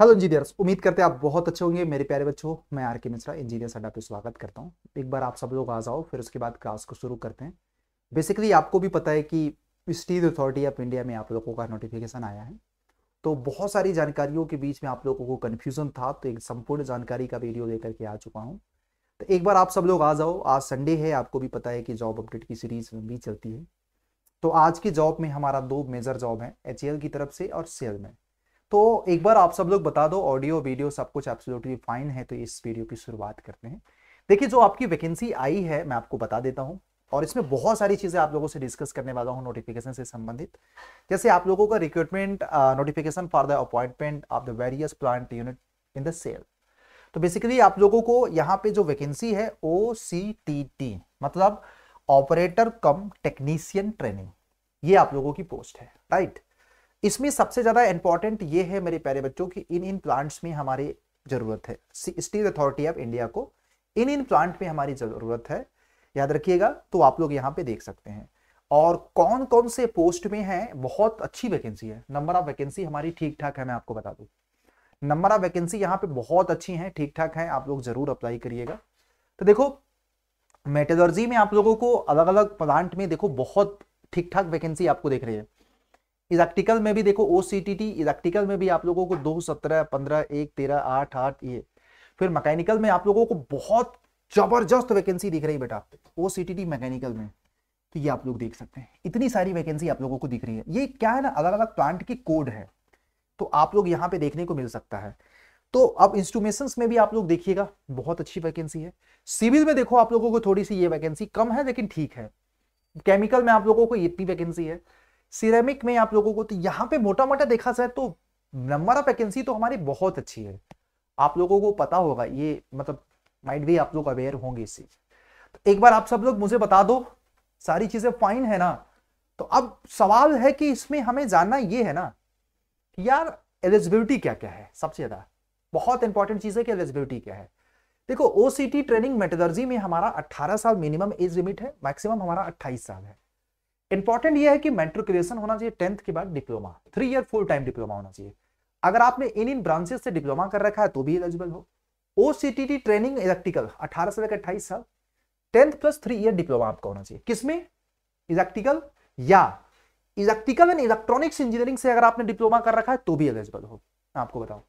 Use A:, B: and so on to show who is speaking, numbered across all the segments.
A: hello engineers उम्मीद करते हैं आप बहुत अच्छे होंगे मेरे प्यारे बच्चों मैं आर के मिश्रा इंजीनियर सड्डा पे स्वागत करता हूँ एक बार आप सब लोग आ जाओ फिर उसके बाद क्लास को शुरू करते हैं बेसिकली आपको भी पता है कि स्टील अथॉरिटी ऑफ इंडिया में आप लोगों का नोटिफिकेशन आया है तो बहुत सारी जानकारियों के बीच में आप लोगों को कन्फ्यूजन था तो एक संपूर्ण जानकारी का वीडियो लेकर के आ चुका हूँ तो एक बार आप सब लोग आ जाओ आज संडे है आपको भी पता है कि जॉब अपडेट की सीरीज भी चलती है तो आज की जॉब में हमारा दो मेजर जॉब है एच की तरफ से और सेल में तो एक बार आप सब लोग बता दो ऑडियो वीडियो सब कुछ एब्सोल्युटली फाइन है तो इस वीडियो की शुरुआत करते हैं देखिए जो आपकी वैकेंसी आई है मैं आपको बता देता हूं और इसमें बहुत सारी चीज़ें आप लोगों से डिस्कस करने वाला हूँ नोटिफिकेशन से संबंधित जैसे आप लोगों का recruitment notification for the appointment of the various plant unit in the SAIL तो बेसिकली आप लोगों को यहाँ पे जो वैकेंसी है ओ सी टी टी मतलब ऑपरेटर कम टेक्नीशियन ट्रेनिंग ये आप लोगों की पोस्ट है राइट इसमें सबसे ज़्यादा इंपॉर्टेंट ये है मेरे प्यारे बच्चों की इन इन प्लांट्स में हमारी ज़रूरत है स्टील अथॉरिटी ऑफ इंडिया को इन इन प्लांट में हमारी ज़रूरत है याद रखिएगा तो आप लोग यहाँ पे देख सकते हैं और कौन कौन से पोस्ट में है बहुत अच्छी वैकेंसी है नंबर ऑफ वैकेंसी हमारी ठीक ठाक है मैं आपको बता दू नंबर ऑफ वैकेंसी यहाँ पे बहुत अच्छी है ठीक ठाक है आप लोग ज़रूर अप्लाई करिएगा तो देखो मेटेलॉजी में आप लोगों को अलग अलग प्लांट में देखो बहुत ठीक ठाक वैकेंसी आपको देख रही है इलेक्ट्रिकल में भी देखो ओ इलेक्ट्रिकल में भी आप लोगों को दो सत्रह पंद्रह एक तेरह आठ आठ ये फिर मैकेनिकल में आप लोगों को बहुत जबरदस्त वैकेंसी दिख रही है बेटा ओ मैकेनिकल में तो ये आप लोग देख सकते हैं इतनी सारी वैकेंसी आप लोगों को दिख रही है ये क्या है ना अलग अलग प्लांट के कोड है तो आप लोग यहाँ पे देखने को मिल सकता है तो अब इंस्ट्रूमेशन में भी आप लोग देखिएगा बहुत अच्छी वैकेंसी है सिविल में देखो आप लोगों को थोड़ी सी ये वैकेंसी कम है लेकिन ठीक है केमिकल में आप लोगों को इतनी वैकेंसी है सिरेमिक में आप लोगों को तो यहाँ पे मोटा मोटा देखा जाए तो नंबर ऑफ वैकेंसी तो हमारी बहुत अच्छी है आप लोगों को पता होगा ये मतलब माइंड भी आप लोग अवेयर होंगे इससे तो एक बार आप सब लोग मुझे बता दो सारी चीजें फाइन है ना तो अब सवाल है कि इसमें हमें जानना ये है ना यार एलिजिबिलिटी क्या क्या है सबसे ज्यादा बहुत इंपॉर्टेंट चीज है कि एलिजिबिलिटी क्या है देखो ओ ट्रेनिंग मेटोलॉजी में हमारा 18 साल मिनिमम एज लिमिट है मैक्सिमम हमारा 28 साल है इंपॉर्टेंट यह है कि मेट्रिकुलेशन होना चाहिए टेंथ के बाद diploma three year full time diploma होना चाहिए अगर आपने इन इन ब्रांचेस से डिप्लोमा कर रखा है तो भी एलिजिबल हो ओ ट्रेनिंग इलेक्ट्रिकल अठारह से लेकर अट्ठाईस साल tenth plus three year diploma आपका होना चाहिए किसमें इलेक्ट्रिकल या इलेक्ट्रिकल एंड इलेक्ट्रॉनिक्स इंजीनियरिंग से अगर आपने डिप्लोमा कर रखा है तो भी एलिजिबल हो आपको बताऊं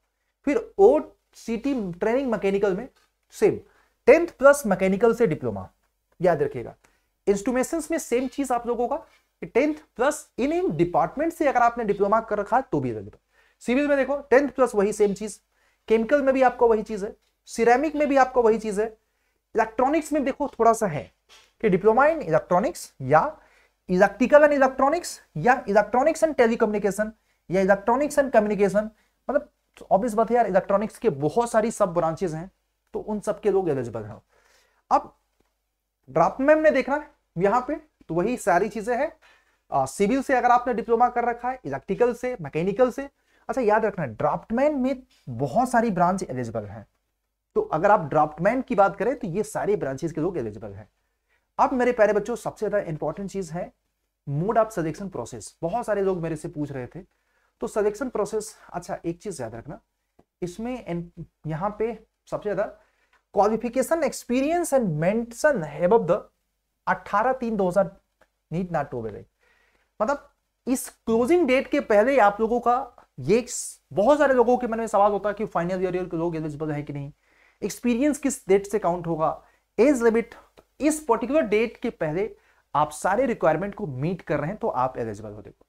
A: फिर ओ ट्रेनिंग मैकेनिकल में सेम टेंथ प्लस मैकेनिकल से डिप्लोमा याद रखिएगा इंस्ट्रूमेशन में सेम चीज आप लोगों का tenth plus in in department से अगर आपने डिप्लोमा कर रखा तो भी अवेलेबल सिविल में देखो टेंथ प्लस वही सेम चीज केमिकल में भी आपको वही चीज है सिरेमिक में भी आपको वही चीज है इलेक्ट्रॉनिक्स में देखो थोड़ा सा है कि डिप्लोमा इन इलेक्ट्रॉनिक्स या इलेक्ट्रिकल एंड इलेक्ट्रॉनिक्स या इलेक्ट्रॉनिक्स एंड टेलीकम्युनिकेशन या इलेक्ट्रॉनिक्स एंड कम्युनिकेशन मतलब ऑब्वियस बात है यार इलेक्ट्रॉनिक्स के बहुत सारी सब ब्रांचेस हैं तो उन सब के लोग एलिजिबल हैं अब ड्राफ्टमैन में देखना यहाँ पे तो वही सारी चीजें हैं सिविल से अगर आपने डिप्लोमा कर रखा है इलेक्ट्रिकल से मैकेनिकल से अच्छा याद रखना ड्राफ्टमैन में बहुत सारी ब्रांच एलिजिबल है तो अगर आप ड्राफ्टमैन की बात करें तो ये सारे ब्रांचेस के लोग एलिजिबल हैं अब मेरे प्यारे बच्चों सबसे ज्यादा इंपॉर्टेंट चीज है मोड ऑफ सिलेक्शन प्रोसेस बहुत सारे लोग मेरे से पूछ रहे थे तो सिलेक्शन प्रोसेस अच्छा एक चीज याद रखना इसमें यहाँ पे सबसे ज्यादा क्वालिफिकेशन एक्सपीरियंस एंड मेंशन है अट्ठारह तीन दो हजार नीट नॉट टू गई मतलब इस क्लोजिंग डेट के पहले आप लोगों का ये बहुत सारे लोगों के मन में सवाल होता है कि फाइनल ईयर के लोग एलिजिबल है कि नहीं एक्सपीरियंस किस डेट से काउंट होगा एज लिमिट इस पर्टिकुलर डेट के पहले आप सारे रिक्वायरमेंट को मीट कर रहे हैं तो आप एलिजिबल हो देखो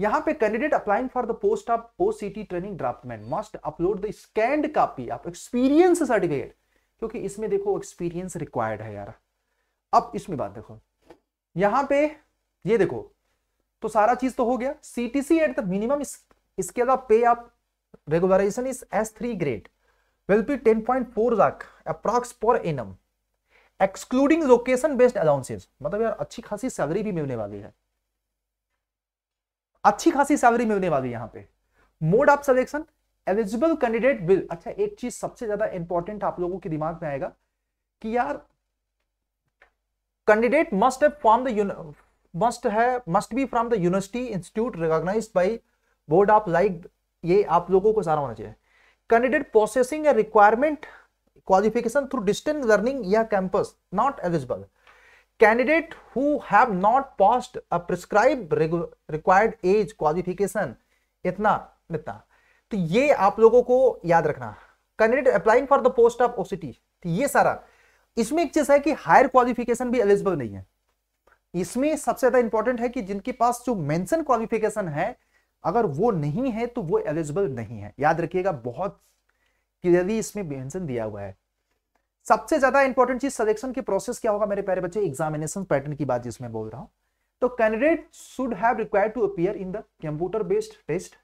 A: यहां पे candidate applying for the post of OCT training draftsman must upload the scanned copy of experience certificate क्योंकि इसमें देखो एक्सपीरियंस रिक्वायर्ड है यार अब इसमें बात देखो यहां पे ये देखो तो सारा चीज तो हो गया सीटीसी एट द मिनिमम इसके अलावा पे आप regularisation is S three grade will be ten point four lakh approx per annum excluding location based allowances मतलब यार अच्छी खासी सैलरी भी मिलने वाली है अच्छी खासी सैलरी मिलने वाली यहां पे mode of selection eligible candidate will अच्छा एक चीज सबसे ज्यादा इंपॉर्टेंट आप लोगों के दिमाग में आएगा कि यार कैंडिडेट मस्ट है फ्रॉम द मस्ट है must be from the university institute recognise by board of like ये आप लोगों को सारा होना चाहिए candidate processing a requirement qualification through distance learning या campus not eligible candidate who have not passed a prescribe required age qualification इतना इतना तो ये आप लोगों को याद रखना candidate applying for the post of OCT ये सारा इसमें एक चीज है कि हायर क्वालिफिकेशन भी एलिजिबल नहीं है इसमें सबसे ज्यादा इंपॉर्टेंट है कि जिनके पास जो मेंशन क्वालिफिकेशन है अगर वो नहीं है तो वो एलिजिबल नहीं है याद रखिएगा बहुत क्लियरली इसमें मेंशन दिया हुआ है सबसे ज्यादा इंपॉर्टेंट चीज सिलेक्शन की प्रोसेस क्या होगा मेरे प्यारे बच्चे एग्जामिनेशन पैटर्न की बात जिसमें बोल रहा हूं तो candidate should have required to appear in the computer based test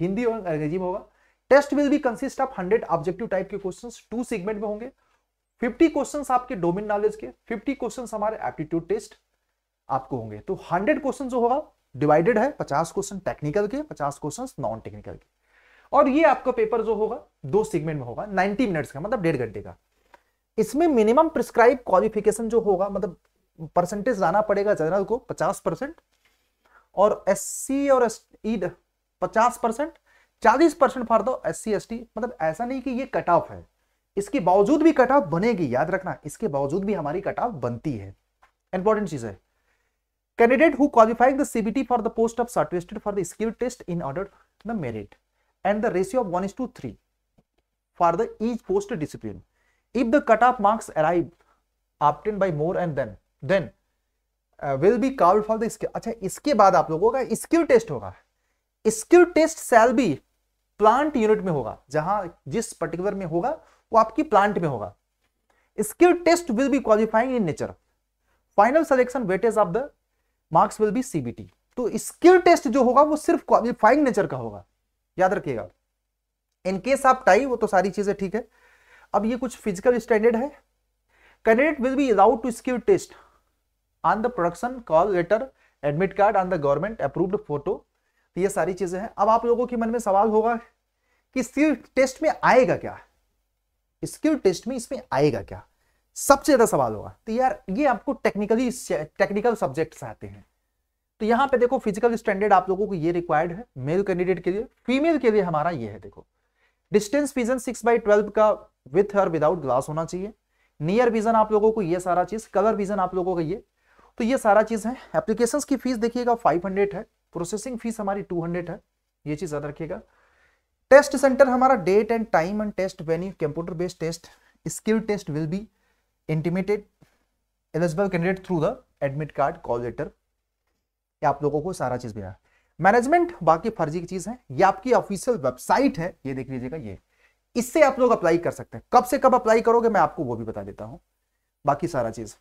A: Hindi और अंग्रेजी में होगा test will be consist of hundred objective type के क्वेश्चन टू सेगमेंट में होंगे 50 क्वेश्चंस आपके डोमेन नॉलेज के 50 क्वेश्चंस हमारे एप्टीट्यूड टेस्ट आपको होंगे तो 100 क्वेश्चंस जो होगा डिवाइडेड है 50 क्वेश्चन टेक्निकल के 50 क्वेश्चंस नॉन टेक्निकल के और ये आपका पेपर जो होगा दो सेगमेंट में होगा 90 मिनट्स का मतलब डेढ़ घंटे का इसमें मिनिमम प्रिस्क्राइब क्वालिफिकेशन जो होगा मतलब परसेंटेज लाना पड़ेगा जनरल को पचास और एस और एस पचास परसेंट चालीस परसेंट फार दो एस सी मतलब ऐसा नहीं कि ये कट ऑफ है इसके बावजूद भी कट ऑफ बनेगी याद रखना इसके बावजूद भी हमारी कट ऑफ बनती है इंपॉर्टेंट चीज है candidate who qualifying the CBT for the post of shortlisted for the skill test in order the merit and the ratio of one is to three for the each post discipline if the cut off marks arrive obtain more more and then then will be called for the skill अच्छा इसके बाद आप लोगों का skill test होगा skill test SAIL भी plant unit में होगा जहां जिस पर्टिकुलर में होगा वो आपकी प्लांट में होगा skill test will be qualifying in nature final selection weightage of the marks will be CBT तो स्किल टेस्ट जो होगा वो सिर्फ क्वालिफाइंग नेचर का होगा याद रखिएगा इनकेस आप टाई वो तो सारी चीजें ठीक है अब ये कुछ फिजिकल स्टैंडर्ड है candidate will be allowed to skill test on the production call letter admit card on the government approved photo ये सारी चीजें हैं अब आप लोगों के मन में सवाल होगा कि स्किल टेस्ट में आएगा क्या स्किल टेस्ट में इसमें आएगा क्या सबसे ज्यादा सवाल होगा तो यार ये आपको टेक्निकली टेक्निकल सब्जेक्ट्स आते हैं तो यहाँ पे देखो फिजिकल स्टैंडर्ड आप लोगों को ये रिक्वायर्ड है मेल कैंडिडेट के लिए फीमेल के लिए हमारा ये है देखो distance vision six by twelve का विथ और विदाउट ग्लास होना चाहिए नियर विजन आप लोगों को ये सारा चीज कलर विजन आप लोगों का ये तो ये सारा चीज है एप्लीकेशन की फीस देखिएगा फाइव है प्रोसेसिंग फीस हमारी टू है ये चीज याद रखिएगा टेस्ट सेंटर हमारा date and time and test venue computer based test skill test will be intimated eligible candidate through the admit card call letter ये आप लोगों को सारा चीज भेजा मैनेजमेंट बाकी फर्जी की चीज है ये आपकी ऑफिशियल वेबसाइट है ये देख लीजिएगा ये इससे आप लोग अप्लाई कर सकते हैं कब से कब अप्लाई करोगे मैं आपको वो भी बता देता हूं बाकी सारा चीज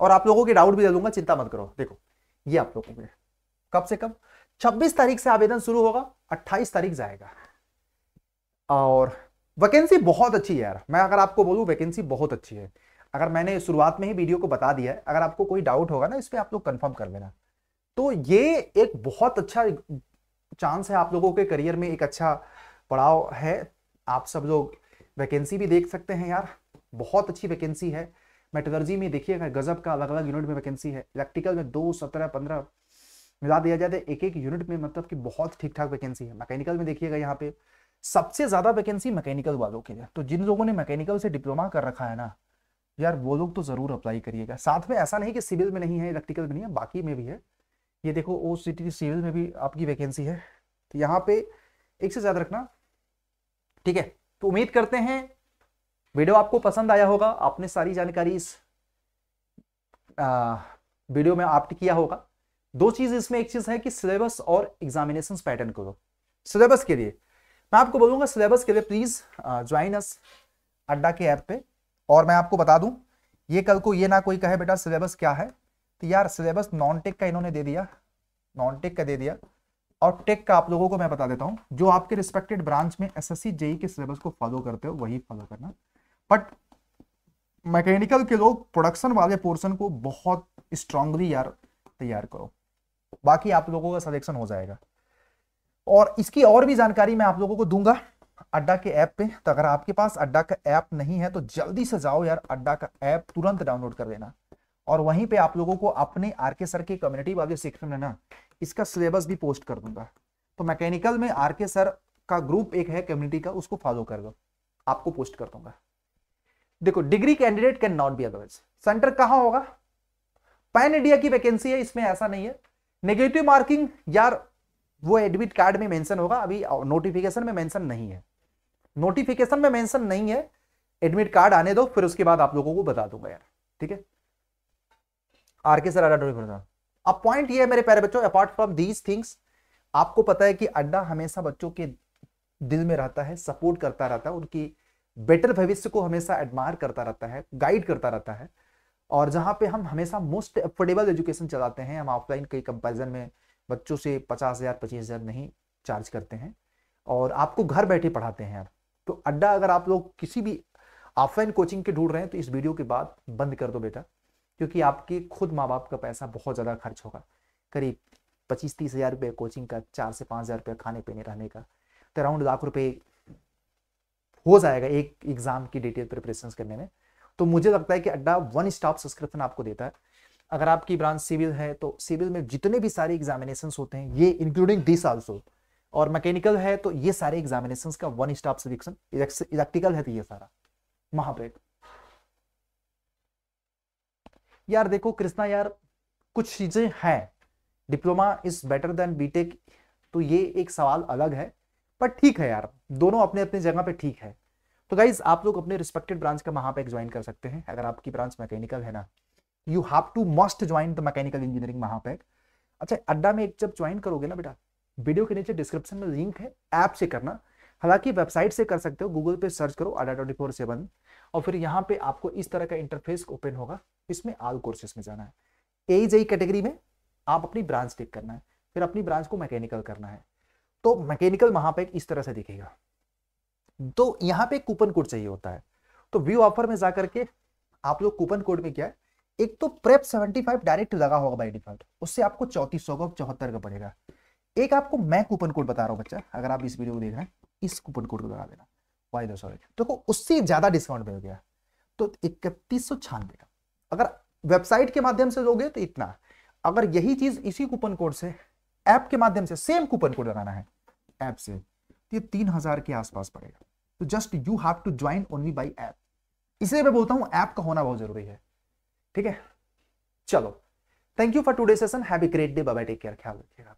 A: और आप लोगों के डाउट भी दे दूंगा चिंता मत करो देखो ये आप लोगों के कब से कब 26 तारीख से आवेदन शुरू होगा 28 तारीख जाएगा और वैकेंसी बहुत अच्छी है यार मैं अगर आपको बोलूं वैकेंसी बहुत अच्छी है अगर मैंने शुरुआत में ही वीडियो को बता दिया है अगर आपको कोई डाउट होगा ना इस पर आप लोग कंफर्म कर लेना तो ये एक बहुत अच्छा चांस है आप लोगों के करियर में एक अच्छा पड़ाव है आप सब लोग वैकेंसी भी देख सकते हैं यार बहुत अच्छी वैकेंसी है मेटलर्जी में देखिएगा गजब का अलग अलग यूनिट में वैकेंसी है इलेक्ट्रिकल में दो सत्रह पंद्रह मिला दिया जाए तो एक एक यूनिट में मतलब कि बहुत ठीक ठाक वैकेंसी है मैकेनिकल में देखिएगा यहाँ पे सबसे ज़्यादा वैकेंसी मैकेनिकल वालों के लिए तो जिन लोगों ने मैकेनिकल से डिप्लोमा कर रखा है ना यार वो लोग तो ज़रूर अप्लाई करिएगा साथ में ऐसा नहीं कि सिविल में नहीं है इलेक्ट्रिकल में नहीं है बाकी में भी है ये देखो ओ सिटी सिविल में भी आपकी वैकेंसी है तो यहाँ पे एक से ज़्यादा रखना ठीक है तो उम्मीद करते हैं वीडियो आपको पसंद आया होगा आपने सारी जानकारी इस आ, वीडियो में आप किया होगा दो चीज इसमें एक चीज है कि सिलेबस और एग्जामिनेशन पैटर्न करो सिलेबस के लिए मैं आपको बोलूंगा सिलेबस के लिए प्लीज ज्वाइन अस अड्डा के ऐप पे और मैं आपको बता दूं ये कल को ये ना कोई कहे बेटा सिलेबस क्या है तो यार सिलेबस नॉन टेक का इन्होंने दे दिया नॉन टेक का दे दिया और टेक का आप लोगों को मैं बता देता हूं जो आपके रिस्पेक्टेड ब्रांच में एस एस e के सिलेबस को फॉलो करते हो वही फॉलो करना बट मैकेनिकल के लोग प्रोडक्शन वाले पोर्सन को बहुत स्ट्रांगली यार तैयार करो बाकी आप लोगों का सलेक्शन हो जाएगा और इसकी और भी जानकारी मैं आप लोगों को दूंगा अड्डा के ऐप पे तो अगर आपके पास अड्डा का ऐप नहीं है तो जल्दी से जाओ यार अड्डा का ऐप तुरंत डाउनलोड कर देना और वहीं पे आप लोगों को अपने आर के सर के कम्युनिटी वाले सेक्शन में ना इसका सिलेबस भी पोस्ट कर दूंगा तो मैकेनिकल में आर के सर का ग्रुप एक है कम्युनिटी का उसको फॉलो कर दो आपको पोस्ट कर दूंगा देखो degree candidate can not be otherwise centre कहाँ होगा पैन इंडिया की वैकेंसी है इसमें ऐसा नहीं है नेगेटिव मार्किंग यार वो एडमिट कार्ड में मेंशन होगा अभी नोटिफिकेशन में मेंशन नहीं है नोटिफिकेशन में मेंशन नहीं है एडमिट कार्ड आने दो फिर उसके बाद आप लोगों को बता दूंगा यार ठीक है आर के सर अब पॉइंट ये है मेरे प्यारे बच्चों अपार्ट फ्रॉम दीज थिंग्स आपको पता है कि अड्डा हमेशा बच्चों के दिल में रहता है सपोर्ट करता रहता है उनकी बेटर भविष्य को हमेशा एडमायर करता रहता है गाइड करता रहता है और जहाँ पे हम हमेशा मोस्ट अफोर्डेबल एजुकेशन चलाते हैं हम ऑफलाइन कई कंपेरिजन में बच्चों से पचास हज़ार पच्चीस हज़ार नहीं चार्ज करते हैं और आपको घर बैठे पढ़ाते हैं आप तो अड्डा अगर आप लोग किसी भी ऑफलाइन कोचिंग के ढूंढ रहे हैं तो इस वीडियो के बाद बंद कर दो बेटा क्योंकि आपके खुद माँ बाप का पैसा बहुत ज़्यादा खर्च होगा करीब पच्चीस तीस हज़ार रुपये कोचिंग का चार से पाँच हज़ार रुपया खाने पीने रहने का तो अराउंड लाख रुपये हो जाएगा एक एग्ज़ाम की डिटेल प्रिपरेशन करने में तो मुझे लगता है कि अड्डा वन स्टॉप सब्सक्रिप्शन आपको देता है अगर आपकी ब्रांच सिविल है तो सिविल में जितने भी सारे एग्जामिनेशन होते हैं ये इंक्लूडिंग दिस ऑल्सो और मैकेनिकल है तो ये सारे एग्जामिनेशन का वन स्टॉप सिलेक्शन इलेक्ट्रिकल है तो ये सारा महाब्रेक यार देखो कृष्णा यार कुछ चीजें हैं diploma is better than BTech तो ये एक सवाल अलग है पर ठीक है यार दोनों अपने अपने जगह पे ठीक है तो गाइज आप लोग अपने रिस्पेक्टेड ब्रांच का वहां पर ज्वाइन कर सकते हैं अगर आपकी ब्रांच मैकेनिकल है ना you have to must join the mechanical engineering महापैक अच्छा अड्डा में जब ज्वाइन करोगे ना बेटा वीडियो के नीचे डिस्क्रिप्शन में लिंक है ऐप से करना हालांकि वेबसाइट से कर सकते हो गूगल पे सर्च करो अड्डा ट्वेंटी फोर सेवन और फिर यहाँ पे आपको इस तरह का इंटरफेस ओपन होगा इसमें आल कोर्सेस में जाना है ए जई कैटेगरी में आप अपनी ब्रांच टिक करना है फिर अपनी ब्रांच को मैकेनिकल करना है तो मैकेनिकल महापैक इस तरह से दिखेगा तो यहाँ पे कूपन कोड चाहिए होता है तो व्यू ऑफर में जाकर के आप लोग कूपन कोड में क्या है एक तो प्रेप 75 डायरेक्ट लगा होगा बाई डिफॉल्ट उससे आपको चौतीस सौ का चौहत्तर का पड़ेगा एक आपको मैं कूपन कोड बता रहा हूँ बच्चा अगर आप इस वीडियो को देख रहे हैं इस कूपन कोड को लगा देना वाई दो सौ देखो उससे ज्यादा डिस्काउंट मिल गया तो इकतीस सौ छानवे का अगर वेबसाइट के माध्यम से लोगे तो इतना अगर यही चीज इसी कूपन कोड से ऐप के माध्यम से सेम कूपन कोड लगाना है ऐप से तो ये तीन हजार के आसपास पड़ेगा तो just you have to join only by app इसलिए मैं बोलता हूं ऐप का होना बहुत जरूरी है ठीक है चलो thank you for today session have great day bye take care ख्याल रखिएगा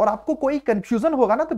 A: और आपको कोई कंफ्यूजन होगा ना तो